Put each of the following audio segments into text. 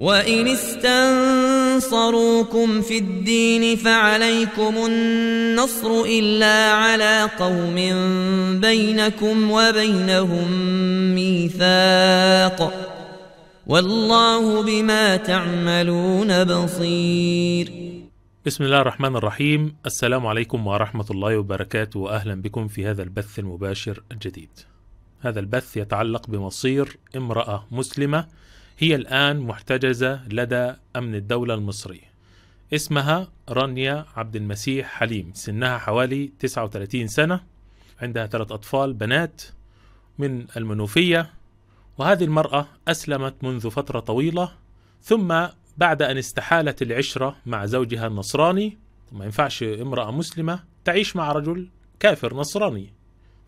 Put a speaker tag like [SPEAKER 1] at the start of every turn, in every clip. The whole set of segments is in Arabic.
[SPEAKER 1] وإن استنصروكم في الدين فعليكم
[SPEAKER 2] النصر إلا على قوم بينكم وبينهم ميثاق والله بما تعملون بصير بسم الله الرحمن الرحيم السلام عليكم ورحمة الله وبركاته وأهلا بكم في هذا البث المباشر الجديد هذا البث يتعلق بمصير امرأة مسلمة هي الآن محتجزة لدى أمن الدولة المصري اسمها رانيا عبد المسيح حليم سنها حوالي 39 سنة عندها ثلاث أطفال بنات من المنوفية وهذه المرأة أسلمت منذ فترة طويلة ثم بعد أن استحالت العشرة مع زوجها النصراني ما ينفعش امرأة مسلمة تعيش مع رجل كافر نصراني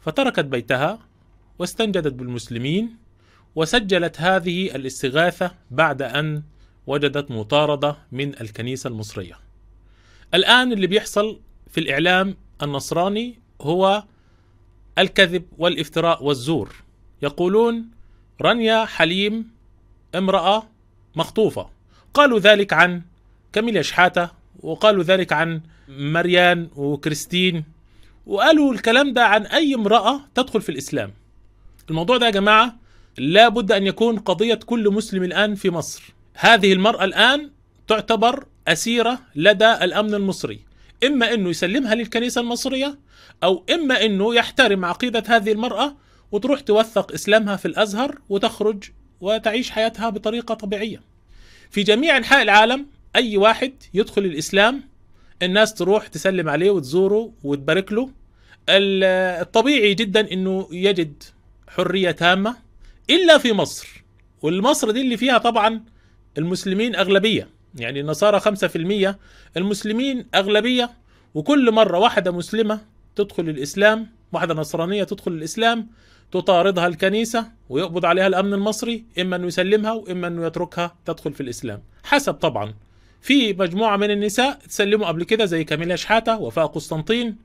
[SPEAKER 2] فتركت بيتها واستنجدت بالمسلمين وسجلت هذه الاستغاثة بعد أن وجدت مطاردة من الكنيسة المصرية الآن اللي بيحصل في الإعلام النصراني هو الكذب والافتراء والزور يقولون رانيا حليم امرأة مخطوفة قالوا ذلك عن كاميليا شحاتة وقالوا ذلك عن مريان وكريستين وقالوا الكلام ده عن أي امرأة تدخل في الإسلام الموضوع ده يا جماعة لا بد أن يكون قضية كل مسلم الآن في مصر هذه المرأة الآن تعتبر أسيرة لدى الأمن المصري إما أنه يسلمها للكنيسة المصرية أو إما أنه يحترم عقيدة هذه المرأة وتروح توثق إسلامها في الأزهر وتخرج وتعيش حياتها بطريقة طبيعية في جميع أنحاء العالم أي واحد يدخل الإسلام الناس تروح تسلم عليه وتزوره وتبارك له الطبيعي جدا أنه يجد حرية تامة الا في مصر والمصر دي اللي فيها طبعا المسلمين اغلبيه يعني النصارى 5% المسلمين اغلبيه وكل مره واحده مسلمه تدخل الاسلام واحده نصرانيه تدخل الاسلام تطاردها الكنيسه ويقبض عليها الامن المصري اما انه يسلمها واما انه يتركها تدخل في الاسلام حسب طبعا في مجموعه من النساء تسلموا قبل كده زي كاميلا شحاته وفاء قسطنطين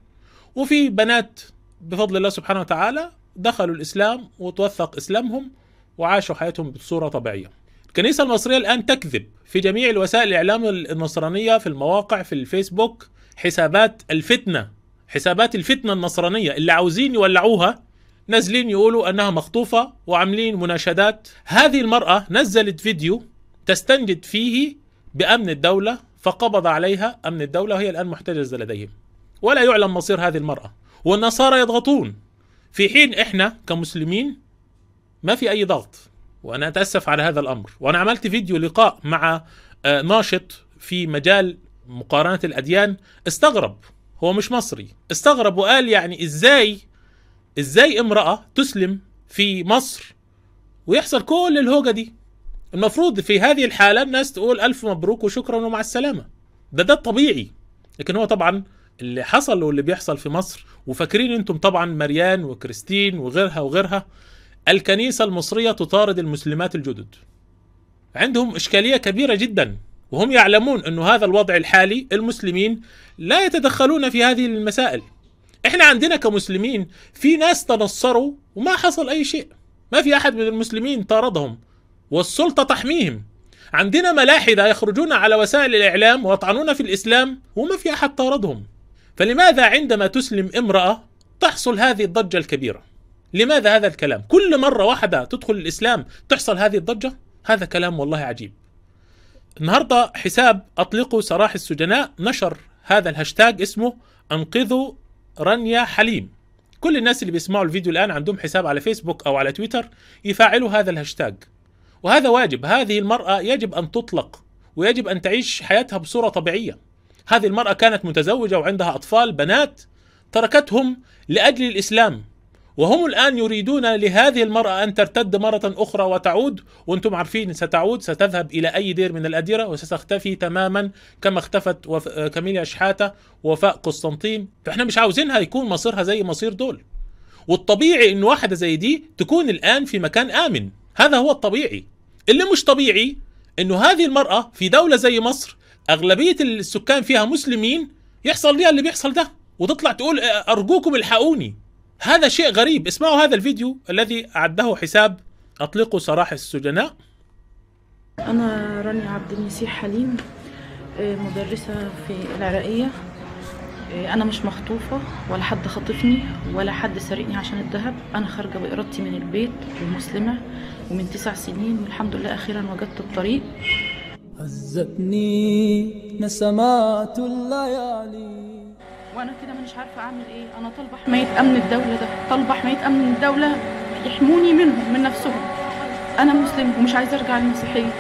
[SPEAKER 2] وفي بنات بفضل الله سبحانه وتعالى دخلوا الإسلام وتوثق إسلامهم وعاشوا حياتهم بصورة طبيعية الكنيسة المصرية الآن تكذب في جميع الوسائل الإعلام النصرانية في المواقع في الفيسبوك حسابات الفتنة حسابات الفتنة النصرانية اللي عاوزين يولعوها نازلين يقولوا أنها مخطوفة وعاملين مناشدات هذه المرأة نزلت فيديو تستنجد فيه بأمن الدولة فقبض عليها أمن الدولة وهي الآن محتجزة لديهم ولا يعلم مصير هذه المرأة والنصارى يضغطون في حين احنا كمسلمين ما في اي ضغط وانا اتاسف على هذا الامر وانا عملت فيديو لقاء مع آه، ناشط في مجال مقارنه الاديان استغرب هو مش مصري استغرب وقال يعني ازاي ازاي امراه تسلم في مصر ويحصل كل الهوجه دي المفروض في هذه الحاله الناس تقول الف مبروك وشكرا ومع السلامه ده ده الطبيعي لكن هو طبعا اللي حصل واللي بيحصل في مصر وفاكرين انتم طبعا مريان وكريستين وغيرها وغيرها الكنيسة المصرية تطارد المسلمات الجدد عندهم إشكالية كبيرة جدا وهم يعلمون أن هذا الوضع الحالي المسلمين لا يتدخلون في هذه المسائل احنا عندنا كمسلمين في ناس تنصروا وما حصل أي شيء ما في أحد من المسلمين طاردهم والسلطة تحميهم عندنا ملاحدة يخرجون على وسائل الإعلام ويطعنون في الإسلام وما في أحد طاردهم فلماذا عندما تسلم امرأة تحصل هذه الضجة الكبيرة لماذا هذا الكلام كل مرة واحدة تدخل الإسلام تحصل هذه الضجة هذا كلام والله عجيب النهاردة حساب اطلقوا سراح السجناء نشر هذا الهاشتاج اسمه أنقذوا رانيا حليم كل الناس اللي بيسمعوا الفيديو الآن عندهم حساب على فيسبوك أو على تويتر يفعلوا هذا الهاشتاج وهذا واجب هذه المرأة يجب أن تطلق ويجب أن تعيش حياتها بصورة طبيعية هذه المرأة كانت متزوجة وعندها أطفال بنات تركتهم لأجل الإسلام وهم الآن يريدون لهذه المرأة أن ترتد مرة أخرى وتعود وأنتم عارفين ستعود ستذهب إلى أي دير من الأديرة وستختفي تماما كما اختفت وف... كاميليا شحاتة ووفاء قسطنطين فإحنا مش عاوزينها يكون مصيرها زي مصير دول والطبيعي أن واحدة زي دي تكون الآن في مكان آمن هذا هو الطبيعي اللي مش طبيعي أنه هذه المرأة في دولة زي مصر اغلبيه السكان فيها مسلمين يحصل ليها اللي بيحصل ده وتطلع تقول آه، ارجوكم الحقوني هذا شيء غريب اسمعوا هذا الفيديو الذي اعده حساب اطلقوا سراح السجناء
[SPEAKER 1] انا رانيا عبد المسيح حليم آه، مدرسه في العراقيه آه، انا مش مخطوفه ولا حد خطفني ولا حد سرقني عشان الذهب انا خارجه بارادتي من البيت ومسلمه ومن تسع سنين والحمد لله اخيرا وجدت الطريق عزتني نسمات الليالي وانا كده مش عارفه اعمل ايه انا طالبه
[SPEAKER 2] حمايه امن الدوله
[SPEAKER 1] ده طالبه حمايه امن الدوله يحموني منهم من نفسهم انا مسلم ومش عايزه ارجع للمسيحيه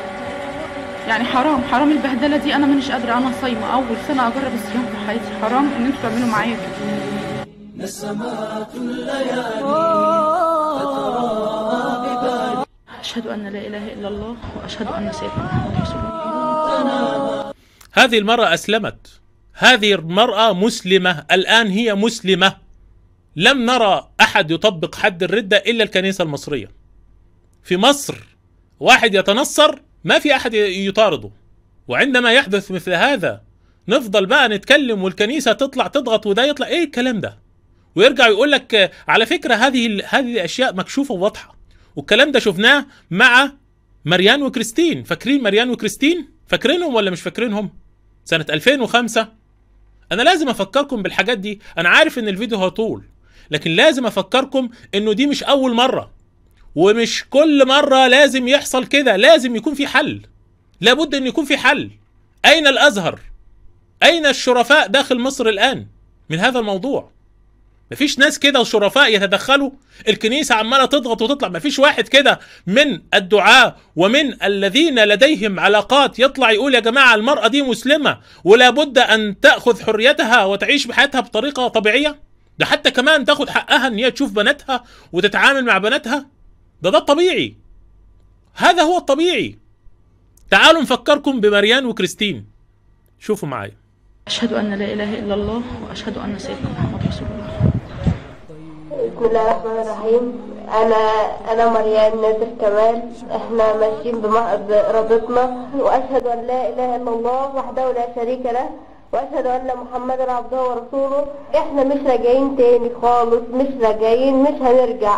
[SPEAKER 1] يعني حرام حرام البهدله دي انا مانيش قادره انا صايمه اول سنه اجرب الصيام في حياتي حرام ان انتوا تعملوا معايا كده نسمات الليالي أشهد أن لا إله إلا الله وأشهد
[SPEAKER 2] أن سيدنا محمد رسول
[SPEAKER 1] الله
[SPEAKER 2] هذه المرأة أسلمت هذه المرأة مسلمة الآن هي مسلمة لم نرى أحد يطبق حد الردة إلا الكنيسة المصرية في مصر واحد يتنصر ما في أحد يطارده وعندما يحدث مثل هذا نفضل بقى نتكلم والكنيسة تطلع تضغط وده يطلع إيه الكلام ده ويرجع يقول لك على فكرة هذه هذه الأشياء مكشوفة وواضحة والكلام ده شفناه مع مريان وكريستين فاكرين مريان وكريستين فاكرينهم ولا مش فاكرينهم سنه 2005 انا لازم افكركم بالحاجات دي انا عارف ان الفيديو هطول لكن لازم افكركم انه دي مش اول مره ومش كل مره لازم يحصل كده لازم يكون في حل لابد ان يكون في حل اين الازهر اين الشرفاء داخل مصر الان من هذا الموضوع مفيش ناس كده وشرفاء يتدخلوا الكنيسة عمالة تضغط وتطلع مفيش واحد كده من الدعاة ومن الذين لديهم علاقات يطلع يقول يا جماعة المرأة دي مسلمة ولا بد أن تأخذ حريتها وتعيش بحياتها بطريقة طبيعية ده حتى كمان تاخد حقها ان هي تشوف بناتها وتتعامل مع بناتها ده ده الطبيعي هذا هو الطبيعي تعالوا نفكركم بمريان وكريستين شوفوا معايا
[SPEAKER 1] أشهد أن لا إله إلا الله وأشهد أن سيدنا محمد بسم الله الرحمن الرحيم انا انا مريان نازل كمال احنا ماشيين برابطنا واشهد ان لا اله الا الله وحده لا شريك له واشهد ان محمدا عبده ورسوله احنا مش راجعين تاني خالص مش راجعين مش هنرجع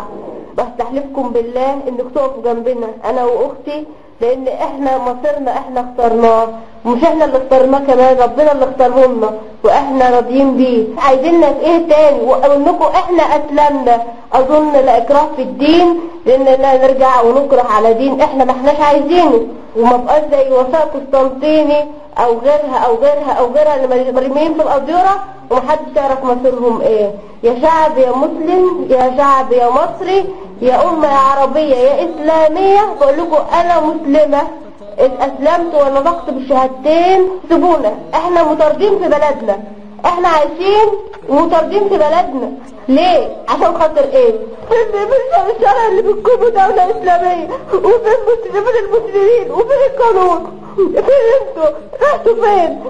[SPEAKER 1] بستحلفكم بالله انك تقفوا جنبنا انا واختي لان احنا مصيرنا احنا اخترناه مش احنا اللي اخترناه كمان ربنا اللي اختاره لنا واحنا راضيين بيه عايزيننا في ايه تاني لكم احنا اسلمنا اظن لا اكراه في الدين لاننا نرجع ونكره على دين احنا ما احناش عايزينه وما بقاش زي وثائق قسطنطيني او غيرها او غيرها او غيرها اللي مرميين في القديره ومحدش يعرف مصيرهم ايه يا شعب يا مسلم يا شعب يا مصري يا امه يا عربيه يا اسلاميه بقول لكم انا مسلمه اتأسلمت أسلمت ونطقت بالشهادتين سيبونا احنا مطاردين في بلدنا احنا عايشين مطاردين في بلدنا ليه؟ عشان خاطر ايه؟ فين مش الشرع اللي بتكون دولة إسلامية وفين مسلمين المسلمين وفين القانون فين انتوا؟ رحتوا فين؟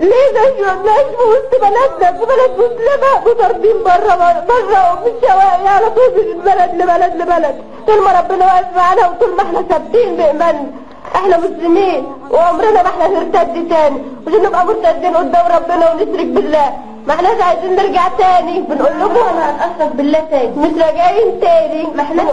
[SPEAKER 1] ليه نعيش نعيش في وسط بلدنا في بلد مسلمة مطاردين بره بره وفي الشوارع على طول من بلد لبلد لبلد طول ما ربنا واقف معانا وطول ما احنا ثابتين بإيماننا احنا مسلمين وعمرنا ما احنا هنرتد تاني مش نبقى مرتدين قدام ربنا ونشرك بالله ما احناش عايزين نرجع تاني بنقول لكم انا هتأثر بالله تاني مش راجعين تاني ما احناش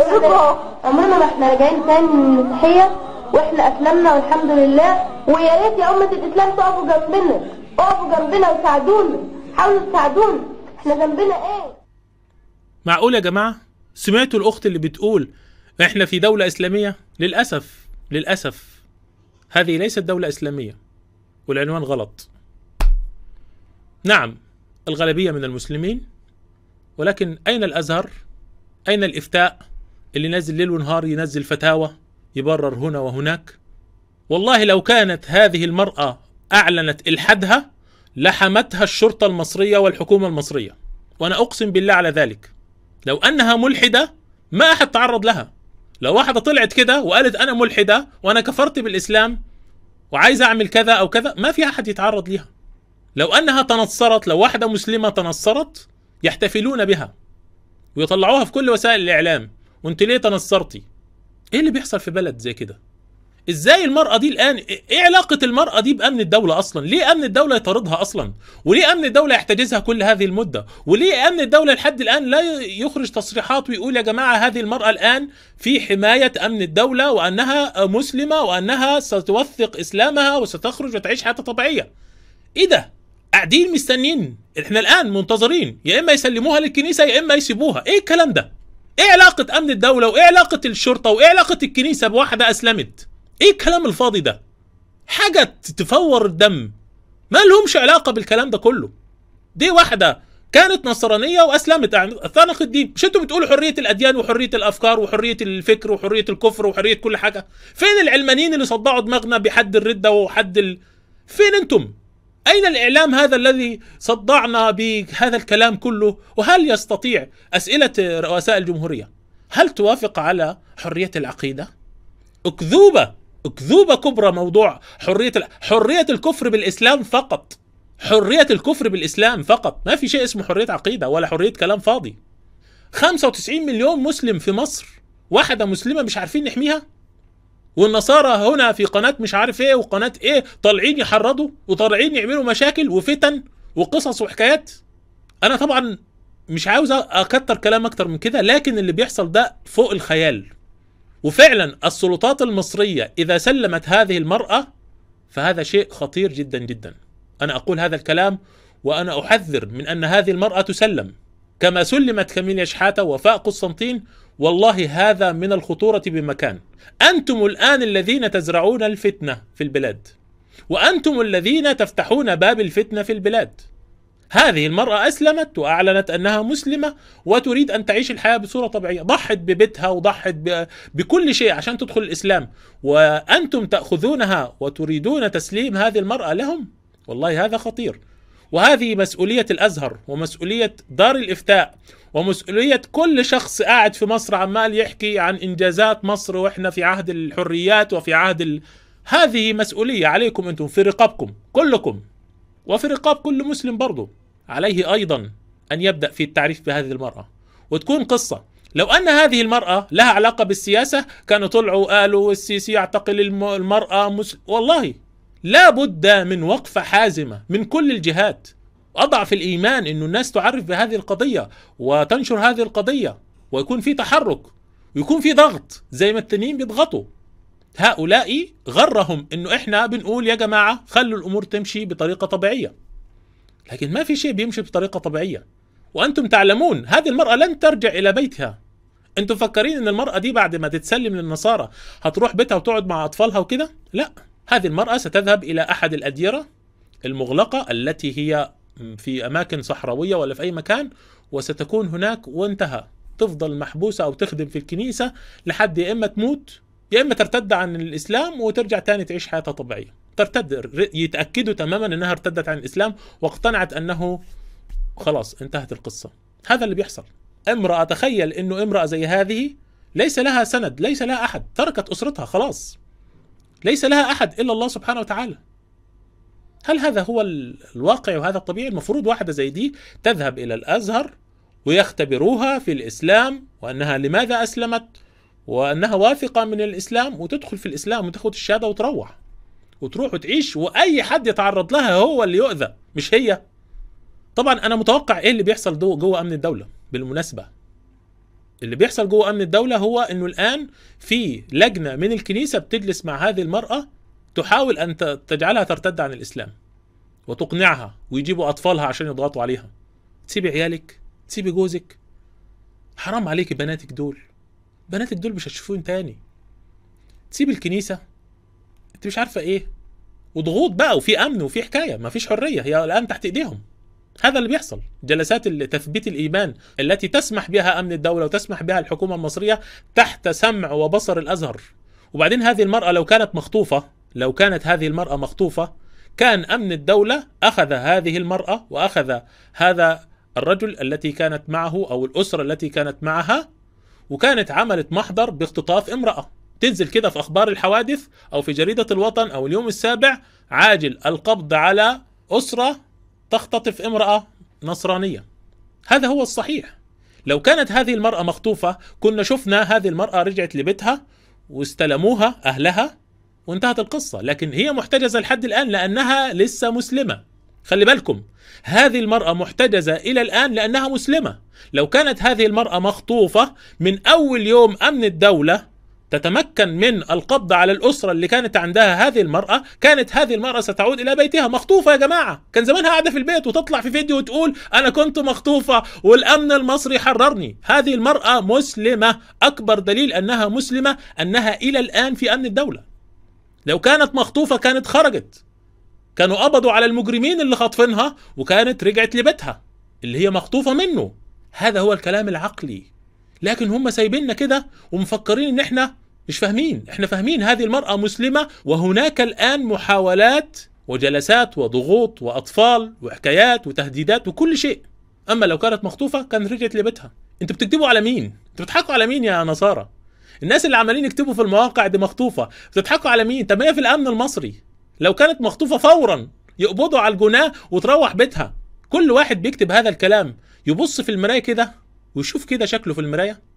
[SPEAKER 1] عمرنا ما احنا راجعين تاني من المسيحية واحنا اسلمنا والحمد لله ويا ريت يا امة الاسلام تقفوا جنبنا اقفوا جنبنا وساعدونا حاولوا
[SPEAKER 2] تساعدونا احنا جنبنا ايه معقول يا جماعة سمعتوا الاخت اللي بتقول احنا في دولة اسلامية للأسف للأسف هذه ليست دولة إسلامية والعنوان غلط نعم الغالبية من المسلمين ولكن أين الأزهر؟ أين الإفتاء اللي نزل ليل ونهار ينزل فتاوى يبرر هنا وهناك؟ والله لو كانت هذه المرأة أعلنت إلحادها لحمتها الشرطة المصرية والحكومة المصرية وأنا أقسم بالله على ذلك لو أنها ملحدة ما أحد تعرض لها لو واحده طلعت كده وقالت انا ملحده وانا كفرت بالاسلام وعايزه اعمل كذا او كذا ما في احد يتعرض ليها لو انها تنصرت لو واحده مسلمه تنصرت يحتفلون بها ويطلعوها في كل وسائل الاعلام وانت ليه تنصرتي ايه اللي بيحصل في بلد زي كده ازاي المرأة دي الآن ايه علاقة المرأة دي بأمن الدولة أصلا؟ ليه أمن الدولة يطاردها أصلا؟ وليه أمن الدولة يحتجزها كل هذه المدة؟ وليه أمن الدولة لحد الآن لا يخرج تصريحات ويقول يا جماعة هذه المرأة الآن في حماية أمن الدولة وأنها مسلمة وأنها ستوثق إسلامها وستخرج وتعيش حياتها طبيعية. ايه ده؟ قاعدين مستنيين احنا الآن منتظرين يا إما يسلموها للكنيسة يا إما يسيبوها، ايه الكلام ده؟ ايه علاقة أمن الدولة وايه علاقة الشرطة وايه علاقة الكنيسة بواحدة أسلمت؟ ايه الكلام الفاضي ده حاجة تفور الدم ما لهمش علاقة بالكلام ده كله دي واحدة كانت نصرانية وأسلمت يعني أثنقت الدين مش أنتوا بتقولوا حرية الأديان وحرية الأفكار وحرية الفكر وحرية الكفر وحرية كل حاجة فين العلمانيين اللي صدعوا دماغنا بحد الردة وحد ال... فين أنتم أين الإعلام هذا الذي صدعنا بهذا الكلام كله وهل يستطيع أسئلة رؤساء الجمهورية هل توافق على حرية العقيدة أكذوبة أكذوبة كبرى موضوع حرية حرية الكفر بالإسلام فقط حرية الكفر بالإسلام فقط ما في شيء اسمه حرية عقيدة ولا حرية كلام فاضي 95 مليون مسلم في مصر واحدة مسلمة مش عارفين نحميها والنصارى هنا في قناة مش عارف ايه وقناة ايه طالعين يحرضوا وطالعين يعملوا مشاكل وفتن وقصص وحكايات انا طبعا مش عاوز اكتر كلام اكتر من كده لكن اللي بيحصل ده فوق الخيال وفعلا السلطات المصريه اذا سلمت هذه المراه فهذا شيء خطير جدا جدا. انا اقول هذا الكلام وانا احذر من ان هذه المراه تسلم كما سلمت كاميليا شحاته وفاء قسطنطين والله هذا من الخطوره بمكان. انتم الان الذين تزرعون الفتنه في البلاد. وانتم الذين تفتحون باب الفتنه في البلاد. هذه المرأة أسلمت وأعلنت أنها مسلمة وتريد أن تعيش الحياة بصورة طبيعية ضحت ببيتها وضحت بكل شيء عشان تدخل الإسلام وأنتم تأخذونها وتريدون تسليم هذه المرأة لهم والله هذا خطير وهذه مسؤولية الأزهر ومسؤولية دار الإفتاء ومسؤولية كل شخص قاعد في مصر عمال يحكي عن إنجازات مصر وإحنا في عهد الحريات وفي عهد ال... هذه مسؤولية عليكم أنتم في رقابكم كلكم وفي رقاب كل مسلم برضه عليه أيضا أن يبدأ في التعريف بهذه المرأة وتكون قصة لو أن هذه المرأة لها علاقة بالسياسة كانوا طلعوا قالوا السيسي يعتقل المرأة مس... والله لا بد من وقفة حازمة من كل الجهات أضعف الإيمان أن الناس تعرف بهذه القضية وتنشر هذه القضية ويكون في تحرك ويكون في ضغط زي ما التنين بيضغطوا هؤلاء غرهم انه احنا بنقول يا جماعه خلوا الامور تمشي بطريقه طبيعيه لكن ما في شيء بيمشي بطريقه طبيعيه وانتم تعلمون هذه المراه لن ترجع الى بيتها انتم مفكرين ان المراه دي بعد ما تتسلم للنصارى هتروح بيتها وتقعد مع اطفالها وكده لا هذه المراه ستذهب الى احد الاديره المغلقه التي هي في اماكن صحراويه ولا في اي مكان وستكون هناك وانتهى تفضل محبوسه او تخدم في الكنيسه لحد يا اما تموت يا اما ترتد عن الاسلام وترجع تاني تعيش حياتها طبيعيه ترتد يتاكدوا تماما انها ارتدت عن الاسلام واقتنعت انه خلاص انتهت القصه هذا اللي بيحصل امراه تخيل انه امراه زي هذه ليس لها سند ليس لها احد تركت اسرتها خلاص ليس لها احد الا الله سبحانه وتعالى هل هذا هو الواقع وهذا الطبيعي المفروض واحده زي دي تذهب الى الازهر ويختبروها في الاسلام وانها لماذا اسلمت وانها واثقه من الاسلام وتدخل في الاسلام وتاخذ الشهاده وتروح وتروح وتعيش واي حد يتعرض لها هو اللي يؤذى مش هي طبعا انا متوقع ايه اللي بيحصل جوه امن الدوله بالمناسبه اللي بيحصل جوه امن الدوله هو انه الان في لجنه من الكنيسه بتجلس مع هذه المراه تحاول ان تجعلها ترتد عن الاسلام وتقنعها ويجيبوا اطفالها عشان يضغطوا عليها تسيبي عيالك تسيبي جوزك حرام عليكي بناتك دول بناتك دول مش هتشوفوهم تاني تسيب الكنيسه انت مش عارفه ايه وضغوط بقى وفي امن وفي حكايه ما فيش حريه هي الان تحت ايديهم هذا اللي بيحصل جلسات تثبيت الايمان التي تسمح بها امن الدوله وتسمح بها الحكومه المصريه تحت سمع وبصر الازهر وبعدين هذه المراه لو كانت مخطوفه لو كانت هذه المراه مخطوفه كان امن الدوله اخذ هذه المراه واخذ هذا الرجل التي كانت معه او الاسره التي كانت معها وكانت عملت محضر باختطاف امراه تنزل كده في اخبار الحوادث او في جريده الوطن او اليوم السابع عاجل القبض على اسره تختطف امراه نصرانيه هذا هو الصحيح لو كانت هذه المراه مخطوفه كنا شفنا هذه المراه رجعت لبيتها واستلموها اهلها وانتهت القصه لكن هي محتجزه لحد الان لانها لسه مسلمه خلي بالكم هذه المرأة محتجزة إلى الآن لأنها مسلمة لو كانت هذه المرأة مخطوفة من أول يوم أمن الدولة تتمكن من القبض على الأسرة اللي كانت عندها هذه المرأة كانت هذه المرأة ستعود إلى بيتها مخطوفة يا جماعة كان زمانها قاعدة في البيت وتطلع في فيديو وتقول أنا كنت مخطوفة والأمن المصري حررني هذه المرأة مسلمة أكبر دليل أنها مسلمة أنها إلى الآن في أمن الدولة لو كانت مخطوفة كانت خرجت كانوا قبضوا على المجرمين اللي خاطفينها وكانت رجعت لبيتها اللي هي مخطوفة منه هذا هو الكلام العقلي لكن هم سايبيننا كده ومفكرين ان احنا مش فاهمين احنا فاهمين هذه المرأة مسلمة وهناك الآن محاولات وجلسات وضغوط وأطفال وحكايات وتهديدات وكل شيء أما لو كانت مخطوفة كان رجعت لبيتها انتوا بتكتبوا على مين انتوا بتضحكوا على مين يا نصارى الناس اللي عمالين يكتبوا في المواقع دي مخطوفة بتضحكوا على مين طب هي في الأمن المصري لو كانت مخطوفة فورا يقبضوا على الجناه وتروح بيتها كل واحد بيكتب هذا الكلام يبص في المراية كده ويشوف كده شكله في المراية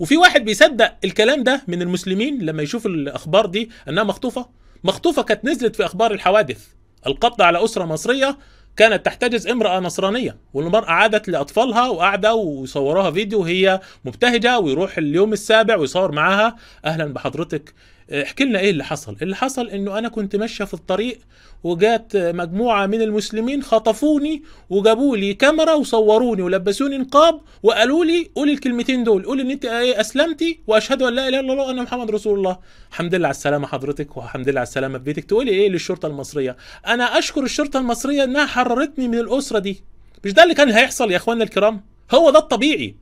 [SPEAKER 2] وفي واحد بيصدق الكلام ده من المسلمين لما يشوف الاخبار دي انها مخطوفه مخطوفه كانت نزلت في اخبار الحوادث القبض على اسره مصريه كانت تحتجز امرأة نصرانية والمرأة عادت لأطفالها وقاعدة وصوروها فيديو وهي مبتهجة ويروح اليوم السابع ويصور معاها أهلا بحضرتك احكي لنا ايه اللي حصل اللي حصل انه انا كنت ماشيه في الطريق وجات مجموعه من المسلمين خطفوني وجابوا لي كاميرا وصوروني ولبسوني نقاب وقالوا لي قولي الكلمتين دول قولي ان انت ايه اسلمتي واشهد ان لا اله الا الله وان محمد رسول الله الحمد لله على السلامه حضرتك والحمد لله على السلامه في بيتك تقولي ايه للشرطه المصريه انا اشكر الشرطه المصريه انها حررتني من الاسره دي مش ده اللي كان هيحصل يا اخواننا الكرام هو ده الطبيعي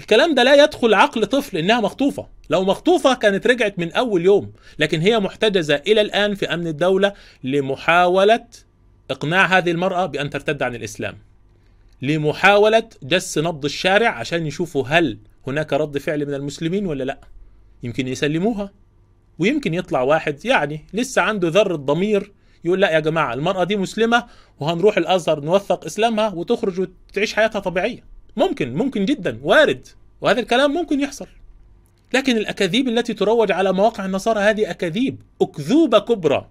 [SPEAKER 2] الكلام ده لا يدخل عقل طفل انها مخطوفه لو مخطوفه كانت رجعت من اول يوم لكن هي محتجزه الى الان في امن الدوله لمحاوله اقناع هذه المراه بان ترتد عن الاسلام لمحاوله جس نبض الشارع عشان يشوفوا هل هناك رد فعل من المسلمين ولا لا يمكن يسلموها ويمكن يطلع واحد يعني لسه عنده ذره ضمير يقول لا يا جماعه المراه دي مسلمه وهنروح الازهر نوثق اسلامها وتخرج وتعيش حياتها طبيعيه ممكن ممكن جدا وارد وهذا الكلام ممكن يحصل لكن الأكاذيب التي تروج على مواقع النصارى هذه أكاذيب أكذوبة كبرى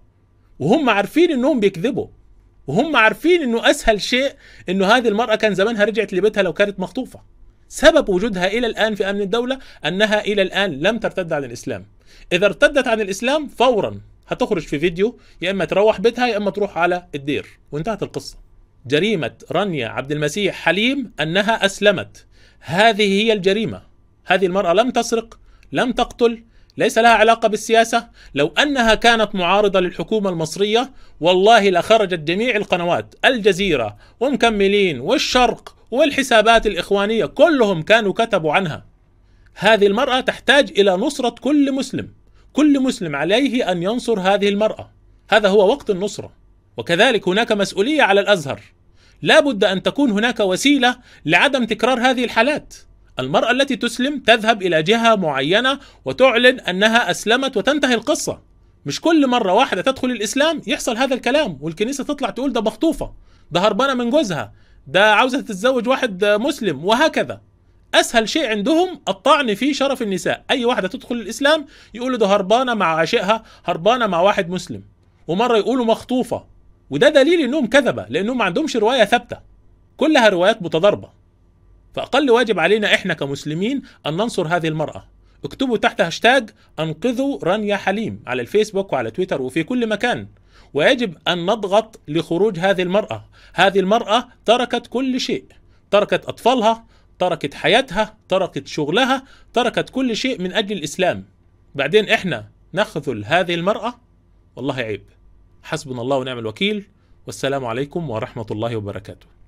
[SPEAKER 2] وهم عارفين أنهم بيكذبوا وهم عارفين أنه أسهل شيء أنه هذه المرأة كان زمانها رجعت لبيتها لو كانت مخطوفة سبب وجودها إلى الآن في أمن الدولة أنها إلى الآن لم ترتد عن الإسلام إذا ارتدت عن الإسلام فورا هتخرج في فيديو يا إما تروح بيتها يا إما تروح على الدير وانتهت القصة جريمه رانيا عبد المسيح حليم انها اسلمت هذه هي الجريمه هذه المراه لم تسرق لم تقتل ليس لها علاقه بالسياسه لو انها كانت معارضه للحكومه المصريه والله لخرجت جميع القنوات الجزيره ومكملين والشرق والحسابات الاخوانيه كلهم كانوا كتبوا عنها هذه المراه تحتاج الى نصره كل مسلم كل مسلم عليه ان ينصر هذه المراه هذا هو وقت النصره وكذلك هناك مسؤوليه على الازهر لابد ان تكون هناك وسيله لعدم تكرار هذه الحالات المراه التي تسلم تذهب الى جهه معينه وتعلن انها اسلمت وتنتهي القصه مش كل مره واحده تدخل الاسلام يحصل هذا الكلام والكنيسه تطلع تقول ده مخطوفه ده هربانه من جوزها ده عاوزه تتزوج واحد مسلم وهكذا اسهل شيء عندهم الطعن في شرف النساء اي واحده تدخل الاسلام يقولوا ده هربانه مع عاشقها هربانه مع واحد مسلم ومره يقولوا مخطوفه وده دليل انهم كذبه لانهم ما عندهمش روايه ثابته كلها روايات متضاربه فاقل واجب علينا احنا كمسلمين ان ننصر هذه المراه اكتبوا تحت هاشتاج انقذوا رانيا حليم على الفيسبوك وعلى تويتر وفي كل مكان ويجب ان نضغط لخروج هذه المراه هذه المراه تركت كل شيء تركت اطفالها تركت حياتها تركت شغلها تركت كل شيء من اجل الاسلام بعدين احنا نخذل هذه المراه والله عيب حسبنا الله ونعم الوكيل والسلام عليكم ورحمه الله وبركاته